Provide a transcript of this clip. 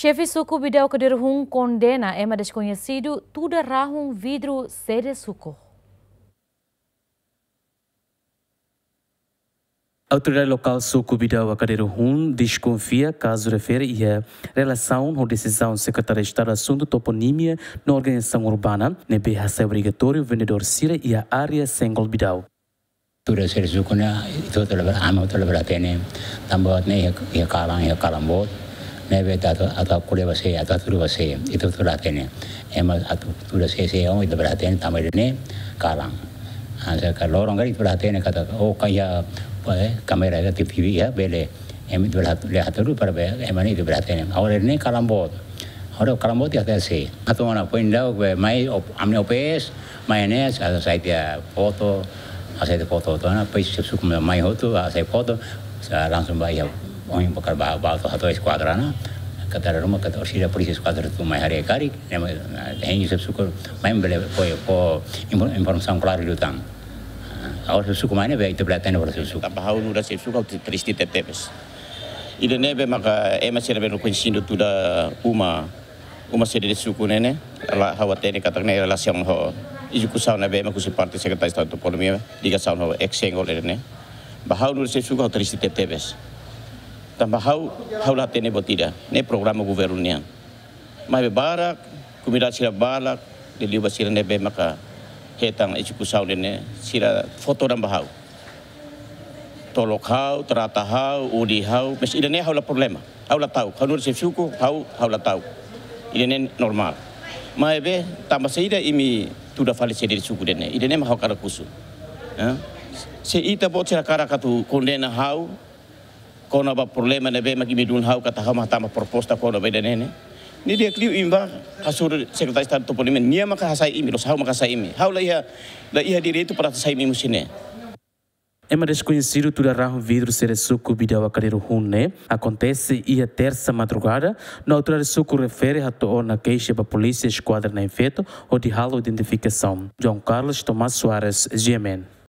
Chefe suco Bidel Kadir Hun condena Ema Desconhecido, tudo um vidro sede suco. A autoridade local Suco Bidal Acadeiro desconfia caso refere a relação com decisão secretária de Estado assunto toponímia na organização urbana, nebe é obrigatório vendedor Sira e a área sem Bidal. Tudo ser suco na, tudo trabalhar, amo trabalhar, tem, também, né, e calam, e calambot, ねべてあとあとはこれはせえあとはそれはせえ itu to latihannya emang aku sudah selesai om itu berlatihan tambah ini karang nah, saya kalau orang kali itu latihannya kata oh kayak eh, kamera itu TV ya bele em itu lihat dulu pada emang itu berlatihannya awal ini kalambot kalang bot ya tersi. Atau mana pun dah, mai amne opes, mai nes, atau saya dia foto, saya dia foto tu, anak pes suku mai foto, saya foto, langsung bayar. वहीं पकड़ भाव भाव तो हतो स्क्वादरा ना कतर रमा कतर सीधा पुलिस स्क्वादर तो मैं kari, कारी हैं सब सुकर po po informasi kelar dulu tang और सब सुख मायने भाई तो बताते नहीं बोला सब सुख भाव नूरा सब सुख तो परिस्थिति nebe maka ema eh, sere uma uma suku nene la hawa tene katak ne relation ho iju kusau nebe ema kusi parti sekretaris ekonomi liga saun ho ekseng nene bahau nur se suku ho Tamba hau haulate ne botira ne programa governia. Mai be barak kumira sira balak de liba sira ne be maka hetang e cuku saule ne sira foto dan bahau. Tolok hau, terata hau, udi hau, mes ida ne haula problema. Haula tau, hau nur sefsuku, hau haula tau. Ida ne normal. Mai be tamba seida imi tuda fale sedi suku dene. Ida ne mahau kara kusu. Eh? Se ita bot sira kara katu kondena hau, kono ba problema ne be magi midun hau kata hama tama proposta kono be ne ni dia kliu imba hasur sekretaris tan to polimen nia maka hasai imi los hau maka imi hau la ia la ia itu para imi musine É uma desconhecido tudo arranjo vidro ser suco bidau a cadeiro rune. Acontece a terça madrugada. Na altura de suco refere a toona queixa para a polícia esquadra na efeito ou de ralo identificação. João Carlos Tomás Soares, GMN.